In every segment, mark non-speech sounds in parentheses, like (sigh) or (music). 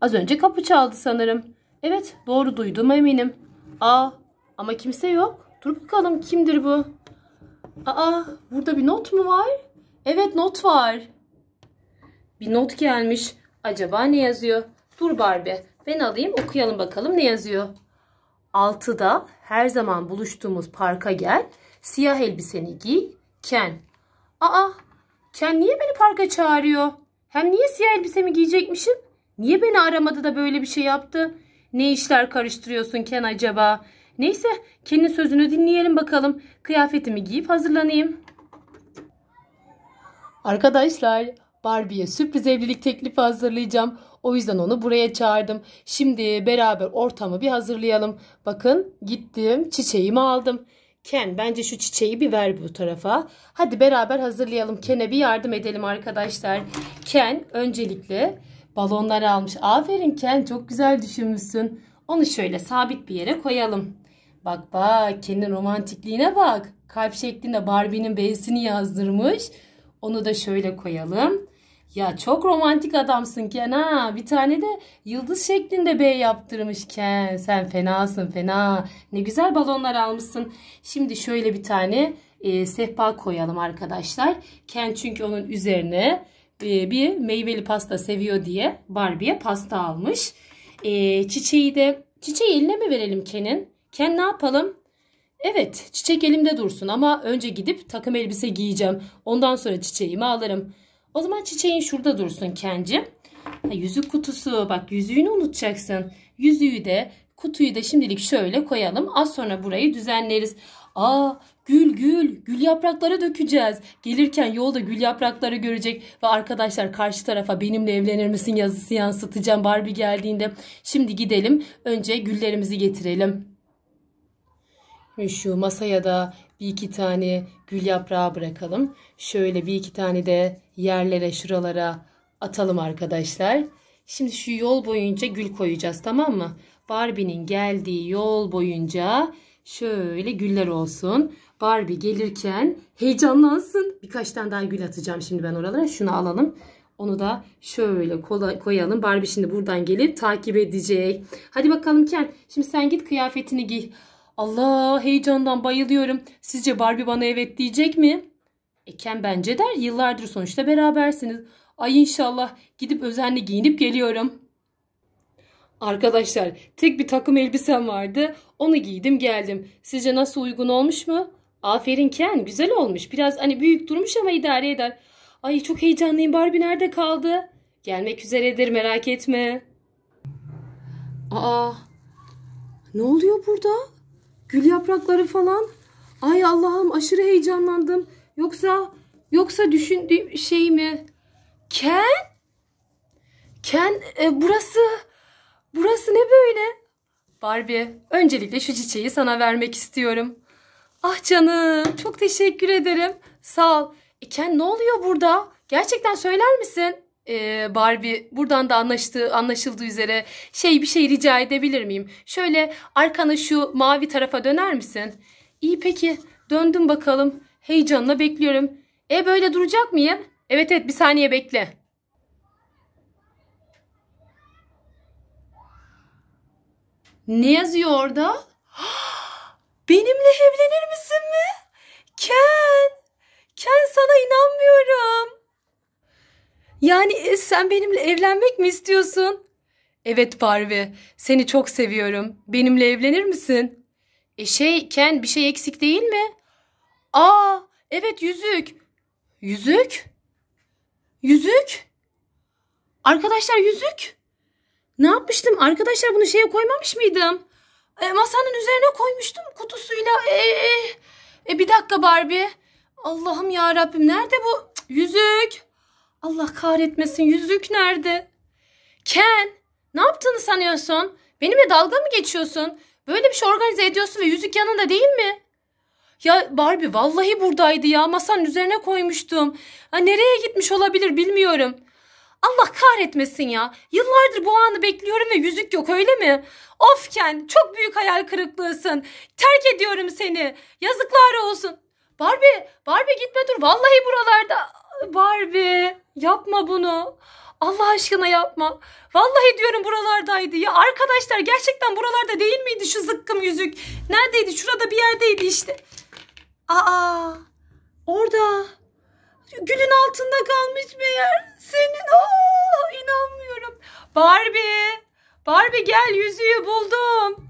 Az önce kapı çaldı sanırım. Evet doğru duydum eminim. Aa ama kimse yok. Dur bakalım kimdir bu? Aa burada bir not mu var? Evet not var. Bir not gelmiş. Acaba ne yazıyor? Dur Barbie ben alayım okuyalım bakalım ne yazıyor. 6'da her zaman buluştuğumuz parka gel. Siyah elbiseni giy. Ken. Aa Ken niye beni parka çağırıyor? Hem niye siyah elbisemi giyecekmişim? Niye beni aramadı da böyle bir şey yaptı? Ne işler karıştırıyorsun Ken acaba? Neyse Ken'in sözünü dinleyelim bakalım. Kıyafetimi giyip hazırlanayım. Arkadaşlar Barbie'ye sürpriz evlilik teklifi hazırlayacağım. O yüzden onu buraya çağırdım. Şimdi beraber ortamı bir hazırlayalım. Bakın gittim çiçeğimi aldım. Ken bence şu çiçeği bir ver bu tarafa. Hadi beraber hazırlayalım. Ken'e bir yardım edelim arkadaşlar. Ken öncelikle balonlar almış. Aferin Ken çok güzel düşünmüşsün. Onu şöyle sabit bir yere koyalım. Bak bak kendi romantikliğine bak. Kalp şeklinde Barbie'nin B'sini yazdırmış. Onu da şöyle koyalım. Ya çok romantik adamsın Ken ha. Bir tane de yıldız şeklinde B yaptırmış Ken. Sen fenasın fena. Ne güzel balonlar almışsın. Şimdi şöyle bir tane e, sehpa koyalım arkadaşlar. Ken çünkü onun üzerine e, bir meyveli pasta seviyor diye Barbie'ye pasta almış. E, çiçeği de çiçeği eline mi verelim Ken'in? Ken ne yapalım? Evet çiçek elimde dursun ama önce gidip takım elbise giyeceğim. Ondan sonra çiçeğimi alırım. O zaman çiçeğin şurada dursun Ken'cim. yüzük kutusu bak yüzüğünü unutacaksın. Yüzüğü de kutuyu da şimdilik şöyle koyalım. Az sonra burayı düzenleriz. Aa gül gül gül yaprakları dökeceğiz. Gelirken yolda gül yaprakları görecek ve arkadaşlar karşı tarafa benimle evlenir misin yazısı yansıtacağım Barbie geldiğinde. Şimdi gidelim önce güllerimizi getirelim. şu masaya da bir iki tane gül yaprağı bırakalım. Şöyle bir iki tane de yerlere şuralara atalım arkadaşlar. Şimdi şu yol boyunca gül koyacağız tamam mı? Barbie'nin geldiği yol boyunca Şöyle güller olsun. Barbie gelirken heyecanlansın. Birkaç tane daha gül atacağım şimdi ben oralara. Şunu alalım. Onu da şöyle koyalım. Barbie şimdi buradan gelip takip edecek. Hadi bakalım Ken. Şimdi sen git kıyafetini giy. Allah heyecandan bayılıyorum. Sizce Barbie bana evet diyecek mi? E Ken bence der. Yıllardır sonuçta berabersiniz. Ay inşallah gidip özenle giyinip geliyorum. Arkadaşlar tek bir takım elbisem vardı. Onu giydim geldim. Sizce nasıl uygun olmuş mu? Aferin Ken güzel olmuş. Biraz hani büyük durmuş ama idare eder. Ay çok heyecanlıyım Barbie nerede kaldı? Gelmek üzeredir merak etme. Aa ne oluyor burada? Gül yaprakları falan. Ay Allah'ım aşırı heyecanlandım. Yoksa yoksa düşündüğüm şey mi? Ken? Ken e, burası Burası ne böyle? Barbie, öncelikle şu çiçeği sana vermek istiyorum. Ah canım, çok teşekkür ederim. Sağ ol. Eken ne oluyor burada? Gerçekten söyler misin? Ee, Barbie, buradan da anlaştığı, anlaşıldığı üzere şey bir şey rica edebilir miyim? Şöyle arkana şu mavi tarafa döner misin? İyi peki, döndüm bakalım. Heyecanla bekliyorum. E böyle duracak mıyım? Evet evet bir saniye bekle. Ne yazıyor orada? (gasps) Benimle evlenir misin mi? Ken! Ken sana inanmıyorum. Yani e, sen benimle evlenmek mi istiyorsun? Evet Parvi, seni çok seviyorum. Benimle evlenir misin? E şey Ken bir şey eksik değil mi? Aa evet yüzük. Yüzük? Yüzük? Arkadaşlar yüzük? Ne yapmıştım? Arkadaşlar bunu şeye koymamış mıydım? E, masanın üzerine koymuştum kutusuyla. E, e, e, bir dakika Barbie. Allah'ım ya Rabbim nerede bu yüzük? Allah kahretmesin yüzük nerede? Ken ne yaptığını sanıyorsun? Benimle dalga mı geçiyorsun? Böyle bir şey organize ediyorsun ve yüzük yanında değil mi? Ya Barbie vallahi buradaydı ya masanın üzerine koymuştum. Ha, nereye gitmiş olabilir bilmiyorum. Allah kahretmesin ya. Yıllardır bu anı bekliyorum ve yüzük yok öyle mi? Ofken, çok büyük hayal kırıklığısın. Terk ediyorum seni. Yazıklar olsun. Barbie, Barbie gitme dur. Vallahi buralarda. Barbie yapma bunu. Allah aşkına yapma. Vallahi diyorum buralardaydı ya. Arkadaşlar gerçekten buralarda değil miydi şu zıkkım yüzük? Neredeydi? Şurada bir yerdeydi işte. Aa altında kalmış meğer. Senin oh inanmıyorum. Barbie. Barbie gel yüzüğü buldum.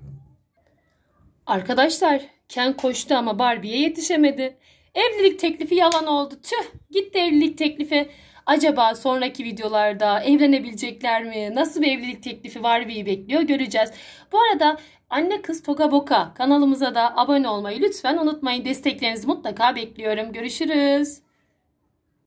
Arkadaşlar Ken koştu ama Barbie'ye yetişemedi. Evlilik teklifi yalan oldu. Tüh gitti evlilik teklifi. Acaba sonraki videolarda evlenebilecekler mi? Nasıl bir evlilik teklifi Barbie'yi bekliyor göreceğiz. Bu arada Anne Kız Toga Boka kanalımıza da abone olmayı lütfen unutmayın. Desteklerinizi mutlaka bekliyorum. Görüşürüz.